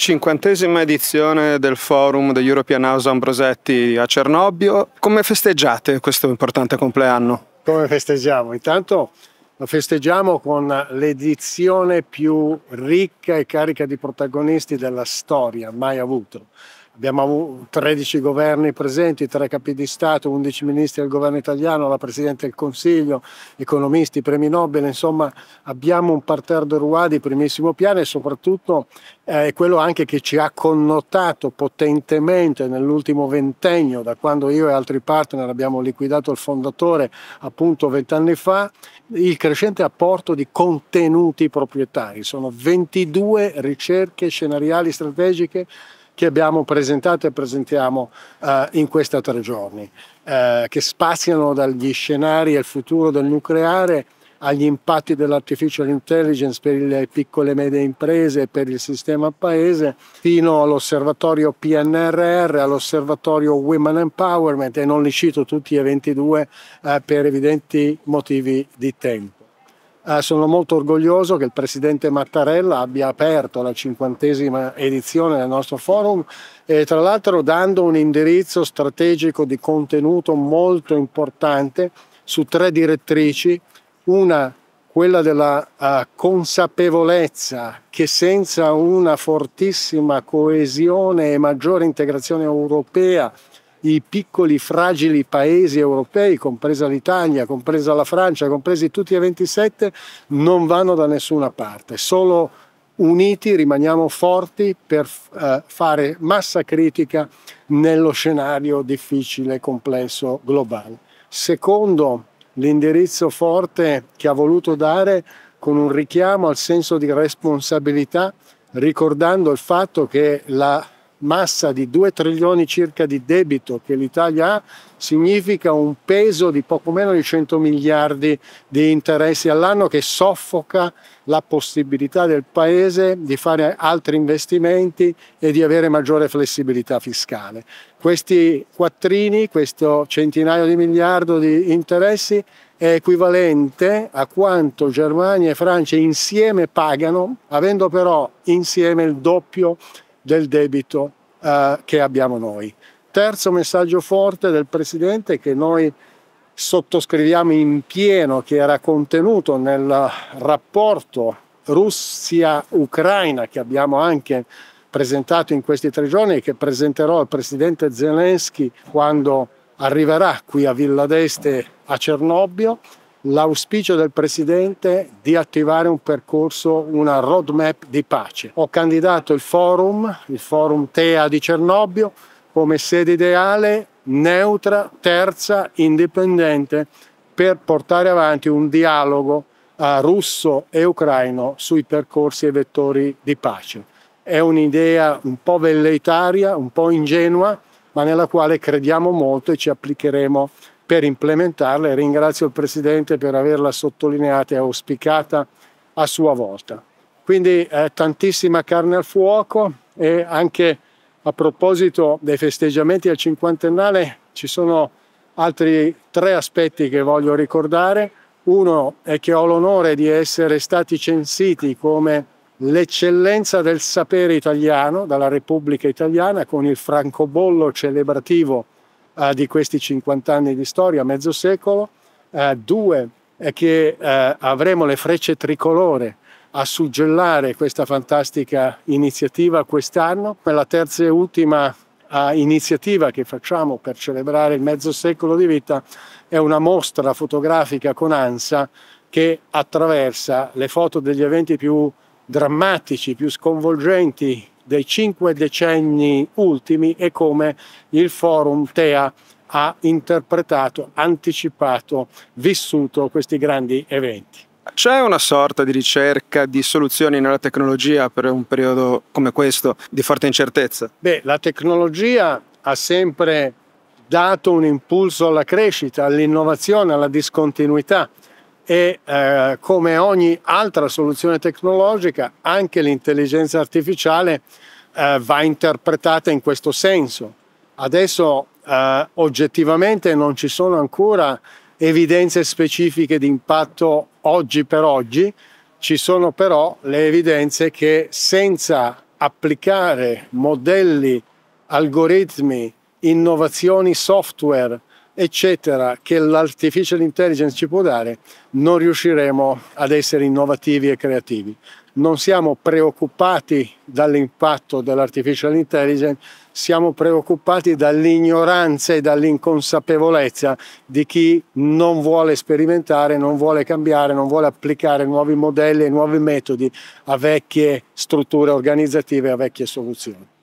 Cinquantesima edizione del forum degli European House Ambrosetti a Cernobbio. Come festeggiate questo importante compleanno? Come festeggiamo? Intanto lo festeggiamo con l'edizione più ricca e carica di protagonisti della storia mai avuto. Abbiamo avuto 13 governi presenti, 3 capi di Stato, 11 ministri del governo italiano, la Presidente del Consiglio, economisti, premi Nobel, insomma abbiamo un parterre de roi di primissimo piano e soprattutto eh, è eh, quello anche che ci ha connotato potentemente nell'ultimo ventennio, da quando io e altri partner abbiamo liquidato il fondatore appunto vent'anni fa, il crescente apporto di contenuti proprietari. Sono 22 ricerche scenariali strategiche che abbiamo presentato e presentiamo eh, in questi tre giorni, eh, che spaziano dagli scenari al futuro del nucleare agli impatti dell'artificial intelligence per le piccole e medie imprese e per il sistema paese, fino all'osservatorio PNRR, all'osservatorio Women Empowerment e non li cito tutti e 22 eh, per evidenti motivi di tempo. Ah, sono molto orgoglioso che il presidente Mattarella abbia aperto la cinquantesima edizione del nostro forum e tra l'altro dando un indirizzo strategico di contenuto molto importante su tre direttrici, una quella della uh, consapevolezza che senza una fortissima coesione e maggiore integrazione europea i piccoli fragili paesi europei, compresa l'Italia, compresa la Francia, compresi tutti e 27, non vanno da nessuna parte. Solo uniti rimaniamo forti per eh, fare massa critica nello scenario difficile, complesso, globale. Secondo l'indirizzo forte che ha voluto dare con un richiamo al senso di responsabilità, ricordando il fatto che la massa di 2 trilioni circa di debito che l'Italia ha significa un peso di poco meno di 100 miliardi di interessi all'anno che soffoca la possibilità del Paese di fare altri investimenti e di avere maggiore flessibilità fiscale. Questi quattrini, questo centinaio di miliardi di interessi è equivalente a quanto Germania e Francia insieme pagano, avendo però insieme il doppio del debito eh, che abbiamo noi. Terzo messaggio forte del Presidente che noi sottoscriviamo in pieno, che era contenuto nel rapporto Russia-Ucraina che abbiamo anche presentato in questi tre giorni e che presenterò al Presidente Zelensky quando arriverà qui a Villa d'Este a Cernobbio l'auspicio del Presidente di attivare un percorso, una roadmap di pace. Ho candidato il forum, il forum TEA di Cernobbio, come sede ideale, neutra, terza, indipendente, per portare avanti un dialogo eh, russo e ucraino sui percorsi e vettori di pace. È un'idea un po' velleitaria, un po' ingenua, ma nella quale crediamo molto e ci applicheremo per implementarle. Ringrazio il Presidente per averla sottolineata e auspicata a sua volta. Quindi eh, tantissima carne al fuoco e anche a proposito dei festeggiamenti al cinquantennale ci sono altri tre aspetti che voglio ricordare. Uno è che ho l'onore di essere stati censiti come l'eccellenza del sapere italiano dalla Repubblica Italiana con il francobollo celebrativo eh, di questi 50 anni di storia, mezzo secolo, eh, due è che eh, avremo le frecce tricolore a suggellare questa fantastica iniziativa quest'anno, per la terza e ultima eh, iniziativa che facciamo per celebrare il mezzo secolo di vita è una mostra fotografica con ANSA che attraversa le foto degli eventi più drammatici, più sconvolgenti dei cinque decenni ultimi e come il forum TEA ha interpretato, anticipato, vissuto questi grandi eventi. C'è una sorta di ricerca di soluzioni nella tecnologia per un periodo come questo di forte incertezza? Beh, la tecnologia ha sempre dato un impulso alla crescita, all'innovazione, alla discontinuità e eh, come ogni altra soluzione tecnologica anche l'intelligenza artificiale eh, va interpretata in questo senso. Adesso eh, oggettivamente non ci sono ancora evidenze specifiche di impatto oggi per oggi, ci sono però le evidenze che senza applicare modelli, algoritmi, innovazioni software eccetera, che l'artificial intelligence ci può dare, non riusciremo ad essere innovativi e creativi. Non siamo preoccupati dall'impatto dell'artificial intelligence, siamo preoccupati dall'ignoranza e dall'inconsapevolezza di chi non vuole sperimentare, non vuole cambiare, non vuole applicare nuovi modelli e nuovi metodi a vecchie strutture organizzative, a vecchie soluzioni.